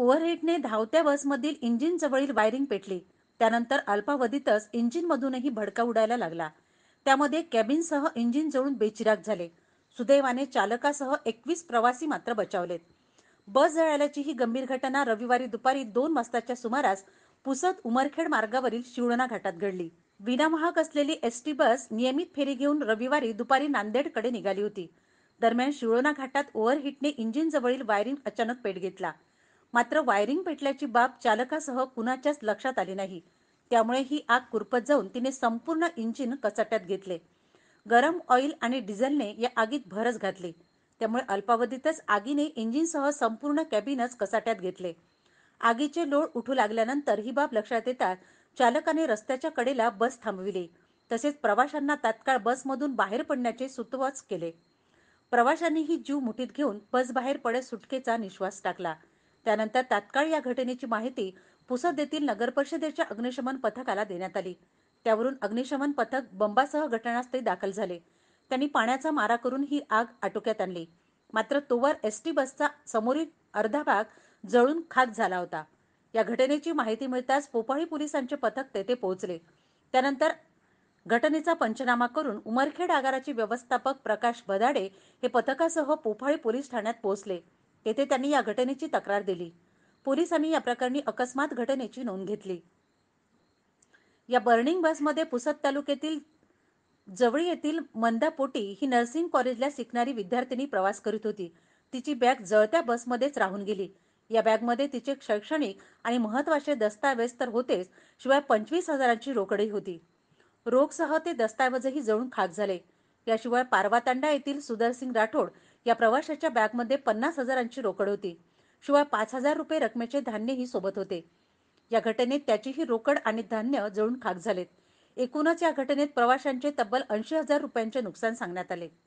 ओव्हरहिटने धावत्या बसमधील इंजिन जवळील वायरिंग पेटली त्यानंतर अल्पावधीतच इंजिनमधूनही भडका उडायला लागला त्यामध्ये कॅबिनसह इंजिन जळून बेचिराग झाले सुदैवाने चालकासह एकवीस प्रवासी मात्र बचावलेत बस जळाल्याची ही गंभीर घटना रविवारी दुपारी दोन वाजताच्या सुमारास पुसत उमरखेड मार्गावरील शिवणा घाटात घडली विनावाहक असलेली एसटी बस नियमित फेरी घेऊन रविवारी दुपारी नांदेडकडे निघाली होती दरम्यान शिवळोना घाटात ओव्हरहिटने इंजिन जवळील वायरिंग अचानक पेट घेतला मात्र वायरिंग पेटल्याची बाब चालकासह कुणाच्याच लक्षात आली नाही त्यामुळे ही आग कुरपत जाऊन तिने संपूर्ण इंजिन कचाट्यात घेतले गरम ऑइल आणि डिझेलने या आगीत भरच घातली त्यामुळे अल्पावधीतच आगीने इंजिनसह संपूर्ण कॅबिनच कचाट्यात घेतले आगीचे लोळ उठू लागल्यानंतर ही बाब लक्षात येतात चालकाने रस्त्याच्या कडेला बस थांबविली तसेच प्रवाशांना तात्काळ बसमधून बाहेर पडण्याचे सुतवाच केले प्रवाशांनीही जीव मुठीत घेऊन बस बाहेर पडत सुटकेचा निश्वास टाकला त्यानंतर तात्काळ या घटनेची माहिती पुसद येथील नगरपरिषदेच्या अग्निशमन पथकाला देण्यात आली त्यावरून अग्निशमन पथक बंबासह घटनास्थळी दाखल झाले त्यांनी पाण्याचा मारा करून ही आग आटोक्यात आणली मात्र तोवर एस टी बसचा समोरील अर्धा भाग जळून खाक झाला होता या घटनेची माहिती मिळताच पोपाळी पोलिसांचे पथक तेथे पोहोचले त्यानंतर घटनेचा पंचनामा करून उमरखेड आगाराचे व्यवस्थापक प्रकाश बदाडे हे पथकासह पोफाळी पोलीस ठाण्यात पोहोचले येथे त्यांनी या घटनेची तक्रार दिली पोलिसांनी या प्रकरणी अकस्मात घटनेची नोंद घेतली या बर्निंग बसमध्ये पुसद तालुक्यातील जवळी येथील मंदापोटी ही नर्सिंग कॉलेजला शिकणारी विद्यार्थिनी प्रवास करीत होती तिची बॅग जळत्या बसमध्येच राहून गेली या बॅगमध्ये तिचे शैक्षणिक आणि महत्वाचे दस्तावेज तर होतेच शिवाय पंचवीस हजारांची रोकडही होती रोगसह ते दस्तावेजही जळून खाक झाले याशिवाय पारवातांडा येथील सुदरसिंग राठोड या प्रवाशाच्या बॅगमध्ये पन्नास हजारांची रोकड होती शिवाय पाच हजार रुपये रकमेचे धान्यही सोबत होते या घटनेत त्याचीही रोकड आणि धान्य जळून खाक झालेत एकूणच या घटनेत प्रवाशांचे तब्बल ऐंशी हजार रुपयांचे नुकसान सांगण्यात आले